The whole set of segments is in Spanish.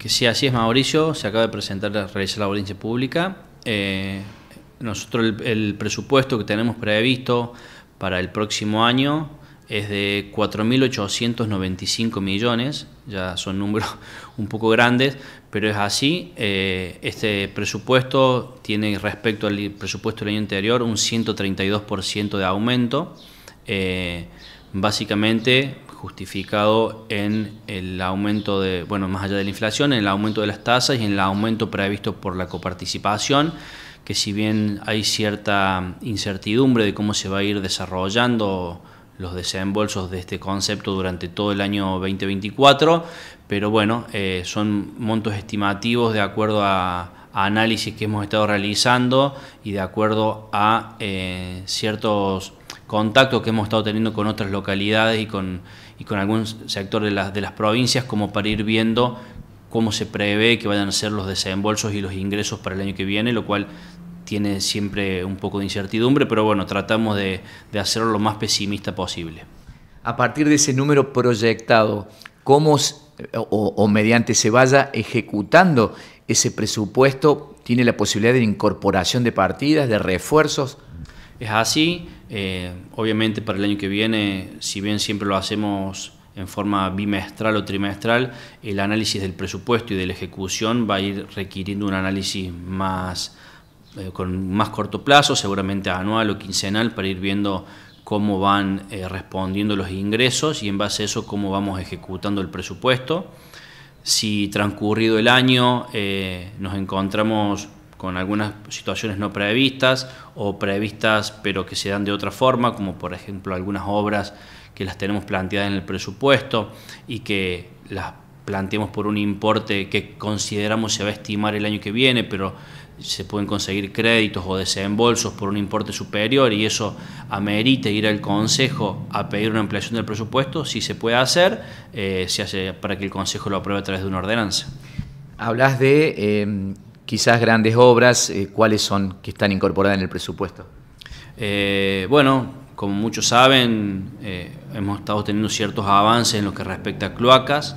Que sí, así es Mauricio, se acaba de presentar, realizar la audiencia pública. Eh, nosotros el, presupuesto que tenemos previsto para el próximo año es de 4.895 millones, ya son números un poco grandes, pero es así. Eh, este presupuesto tiene respecto al presupuesto del año anterior un 132% de aumento. Eh, básicamente justificado en el aumento de, bueno, más allá de la inflación, en el aumento de las tasas y en el aumento previsto por la coparticipación, que si bien hay cierta incertidumbre de cómo se va a ir desarrollando los desembolsos de este concepto durante todo el año 2024, pero bueno, eh, son montos estimativos de acuerdo a, análisis que hemos estado realizando y de acuerdo a eh, ciertos contactos que hemos estado teniendo con otras localidades y con y con algún sector de, de las provincias como para ir viendo cómo se prevé que vayan a ser los desembolsos y los ingresos para el año que viene, lo cual tiene siempre un poco de incertidumbre, pero bueno, tratamos de, hacerlo lo más pesimista posible. A partir de ese número proyectado, ¿cómo eh, o, o mediante se vaya ejecutando ese presupuesto, tiene la posibilidad de incorporación de partidas, de refuerzos? Es así, eh, obviamente para el año que viene, si bien siempre lo hacemos en forma bimestral o trimestral, el análisis del presupuesto y de la ejecución va a ir requiriendo un análisis más eh, con más corto plazo, seguramente anual o quincenal, para ir viendo cómo van eh, respondiendo los ingresos y en base a eso cómo vamos ejecutando el presupuesto. Si transcurrido el año nos encontramos con algunas situaciones no previstas o previstas pero que se dan de otra forma, como por ejemplo algunas obras que las tenemos planteadas en el presupuesto y que las planteamos por un importe que consideramos se va a estimar el año que viene, pero se pueden conseguir créditos o desembolsos por un importe superior y eso amerita ir al Consejo a pedir una ampliación del presupuesto, si se puede hacer, eh, se hace para que el Consejo lo apruebe a través de una ordenanza. Hablas de eh, quizás grandes obras, eh, ¿cuáles son que están incorporadas en el presupuesto? Eh, bueno, como muchos saben, eh, hemos estado teniendo ciertos avances en lo que respecta a cloacas.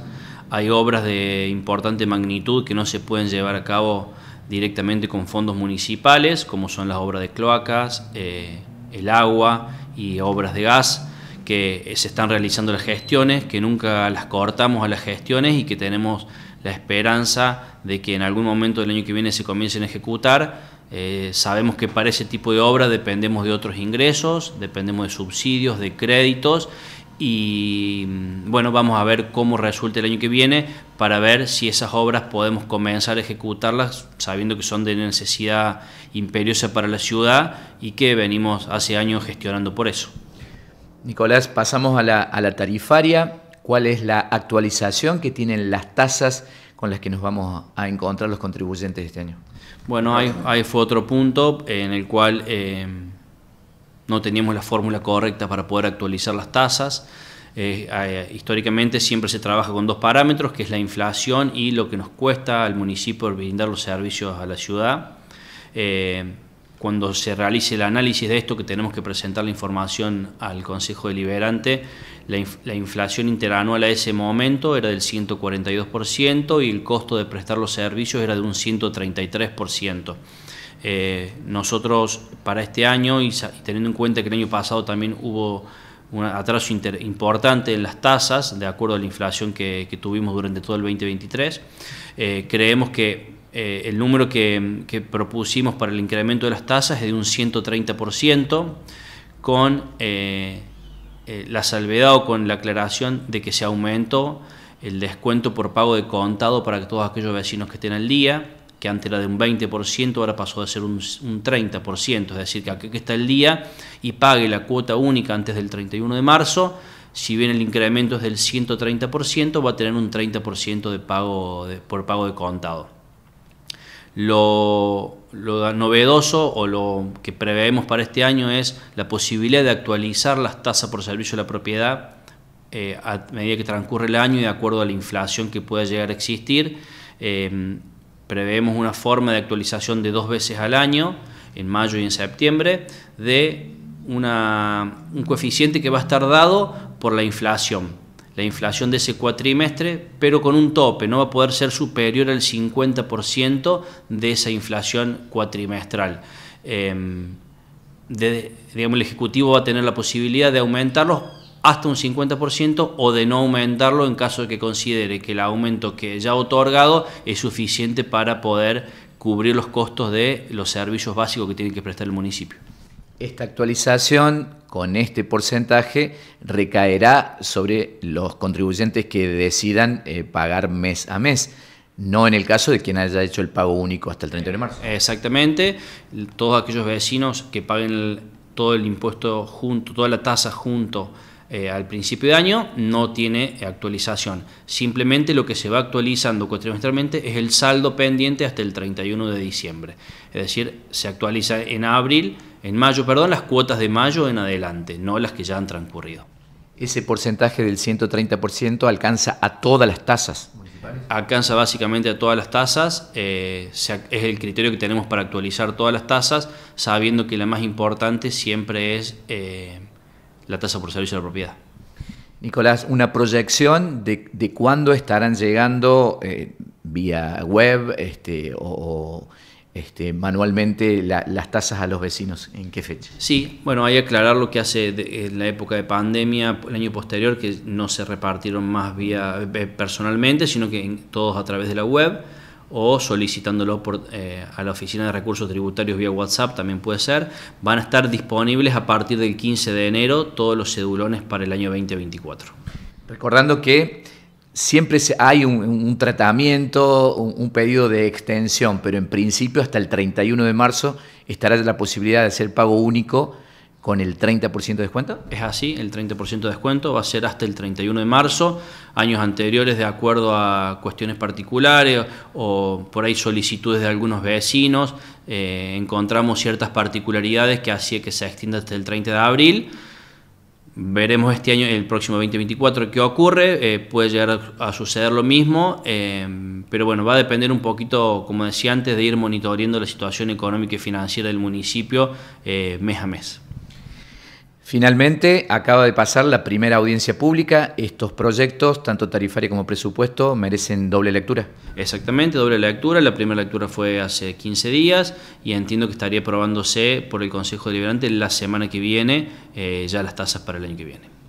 Hay obras de importante magnitud que no se pueden llevar a cabo directamente con fondos municipales, como son las obras de cloacas, el agua y obras de gas que se están realizando las gestiones, que nunca las cortamos a las gestiones y que tenemos la esperanza de que en algún momento del año que viene se comiencen a ejecutar. Eh, sabemos que para ese tipo de obras dependemos de otros ingresos, dependemos de subsidios, de créditos y mm, bueno, vamos a ver cómo resulta el año que viene para ver si esas obras podemos comenzar a ejecutarlas sabiendo que son de necesidad imperiosa para la ciudad y que venimos hace años gestionando por eso. Nicolás, pasamos a la, a la tarifaria cuál es la actualización que tienen las tasas con las que nos vamos a encontrar los contribuyentes este año. Bueno, ahí, fue otro punto eh, en el cual eh, no teníamos la fórmula correcta para poder actualizar las tasas. Eh, históricamente siempre se trabaja con dos parámetros, que es la inflación y lo que nos cuesta al municipio brindar los servicios a la ciudad cuando se realice el análisis de esto, que tenemos que presentar la información al Consejo Deliberante, la, inflación interanual a ese momento era del 142% y el costo de prestar los servicios era de un 133%. Eh, nosotros para este año, y, teniendo en cuenta que el año pasado también hubo un atraso importante en las tasas, de acuerdo a la inflación que, tuvimos durante todo el 2023, eh, creemos que eh, el número que, propusimos para el incremento de las tasas es de un 130%, con eh, eh, la salvedad o con la aclaración de que se aumentó el descuento por pago de contado para todos aquellos vecinos que estén al día, que antes era de un 20%, ahora pasó a ser un, 30%, es decir, que aquel que está el día y pague la cuota única antes del 31 de marzo, si bien el incremento es del 130%, va a tener un 30% de pago por pago de contado. Lo, novedoso o lo que preveemos para este año es la posibilidad de actualizar las tasas por servicio de la propiedad eh, a medida que transcurre el año y de acuerdo a la inflación que pueda llegar a existir. Em, preveemos una forma de actualización de dos veces al año, en mayo y en septiembre, de una, un coeficiente que va a estar dado por la inflación la inflación de ese cuatrimestre, pero con un tope, no va a poder ser superior al 50% de esa inflación cuatrimestral. Em, digamos, el Ejecutivo va a tener la posibilidad de aumentarlos hasta un 50% o de no aumentarlo en caso de que considere que el aumento que ya ha otorgado es suficiente para poder cubrir los costos de los servicios básicos que tiene que prestar el municipio esta actualización con este porcentaje recaerá sobre los contribuyentes que decidan eh, pagar mes a mes. No en el caso de quien haya hecho el pago único hasta el 31 de marzo. Exactamente. Todos aquellos vecinos que paguen todo el impuesto junto, toda la tasa junto eh, al principio de año no tiene actualización. Simplemente lo que se va actualizando cuatrimestralmente es el saldo pendiente hasta el 31 de diciembre. Es decir, se actualiza en abril, en mayo, perdón, las cuotas de mayo en adelante, no las que ya han transcurrido. Ese porcentaje del 130% alcanza a todas las tasas. Alcanza básicamente a todas las tasas, eh, es el criterio que tenemos para actualizar todas las tasas, sabiendo que la más importante siempre es eh, la tasa por servicio de la propiedad. Nicolás, una proyección de, de cuándo estarán llegando eh, vía web este, o, este, manualmente las tasas a los vecinos, ¿en qué fecha? Sí, bueno, hay que aclarar lo que hace en la época de pandemia, el año posterior, que no se repartieron más vía eh, personalmente, sino que todos a través de la web o solicitándolo eh, a la Oficina de Recursos Tributarios vía WhatsApp, también puede ser, van a estar disponibles a partir del 15 de enero todos los cedulones para el año 2024. Recordando que siempre hay un, tratamiento, un, un, pedido de extensión, pero en principio hasta el 31 de marzo estará la posibilidad de hacer pago único con el 30% de descuento? Es así, el 30% de descuento va a ser hasta el 31 de marzo. Años anteriores, de acuerdo a cuestiones particulares o por ahí solicitudes de algunos vecinos, eh, encontramos ciertas particularidades que hacía que se extienda hasta el 30 de abril. Veremos este año, el próximo 2024, qué ocurre. Eh, puede llegar a suceder lo mismo, eh, pero bueno, va a depender un poquito, como decía antes, de ir monitoreando la situación económica y financiera del municipio mes a mes. Finalmente, acaba de pasar la primera audiencia pública. Estos proyectos, tanto tarifaria como presupuesto, merecen doble lectura. Exactamente, doble lectura. La primera lectura fue hace 15 días y entiendo que estaría aprobándose por el Consejo Deliberante la semana que viene eh, ya las tasas para el año que viene.